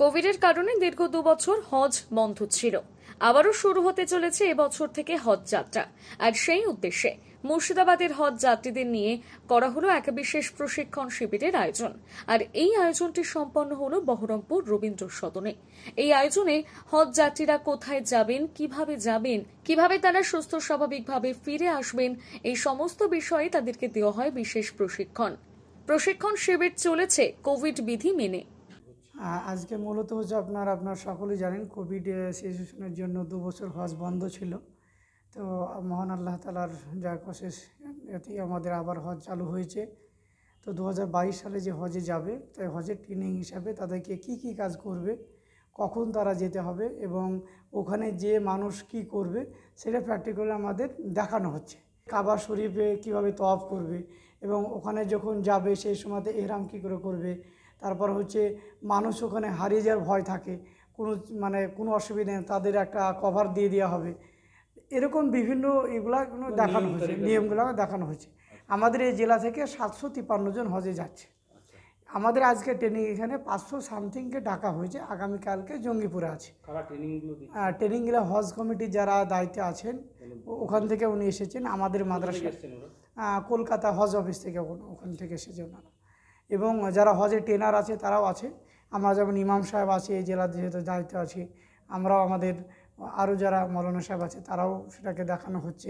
কোভিডের কারণে দীর্ঘ দুবছর হজ বন্ধ ছিল আবারও শুরু হতে চলেছে এবছর থেকে হজ যাত্রা আর সেই উদ্দেশ্যে মুর্শিদাবাদের হজ যাত্রীদের নিয়ে করা হলো এক বিশেষ প্রশিক্ষণ শিবিরের আয়োজন আর এই আয়োজনটি সম্পন্ন হল বহরমপুর রবীন্দ্র সদনে এই আয়োজনে হজ যাত্রীরা কোথায় যাবেন কিভাবে যাবেন কিভাবে তারা সুস্থ স্বাভাবিকভাবে ফিরে আসবেন এই সমস্ত বিষয়ে তাদেরকে দেওয়া হয় বিশেষ প্রশিক্ষণ প্রশিক্ষণ শিবির চলেছে কোভিড বিধি মেনে আজকে মূলত হচ্ছে আপনার আপনার সকলেই জানেন কোভিড সিচুয়েশনের জন্য দু বছর হজ বন্ধ ছিল তো মহান আল্লাহ তালার যা কশেষ এতেই আমাদের আবার হজ চালু হয়েছে তো দু সালে যে হজে যাবে তাই হজের ট্রেনিং হিসাবে তাদেরকে কি কি কাজ করবে কখন তারা যেতে হবে এবং ওখানে যে মানুষ কি করবে সেটা প্র্যাকটিক্যালি আমাদের দেখানো হচ্ছে কাবা শরীফে কীভাবে তফ করবে এবং ওখানে যখন যাবে সেই সময়তে এহরাম কী করে করবে তারপর হচ্ছে মানুষ ওখানে হারিয়ে যাওয়ার ভয় থাকে কোনো মানে কোনো অসুবিধা নেই তাদের একটা কভার দিয়ে দেওয়া হবে এরকম বিভিন্ন এগুলা দেখানো হয়েছে নিয়মগুলো দেখানো হয়েছে আমাদের এই জেলা থেকে সাতশো তিপান্ন জন হজে যাচ্ছে আচ্ছা। আমাদের আজকে ট্রেনিং এখানে পাঁচশো সামথিংকে ডাকা হয়েছে আগামীকালকে জঙ্গিপুরে আছে ট্রেনিংগুলো হ্যাঁ, হজ কমিটি যারা দায়িত্বে আছেন ওখান থেকে উনি এসেছেন আমাদের মাদ্রাসা কলকাতা হজ অফিস থেকে ওখান থেকে এসেছে ওনারা এবং যারা হজে ট্রেনার আছে তারাও আছে আমরা যেমন ইমাম সাহেব আছে এই জেলার যেহেতু দায়িত্ব আছে আমরাও আমাদের আরও যারা মৌলানা সাহেব আছে তারাও সেটাকে দেখানো হচ্ছে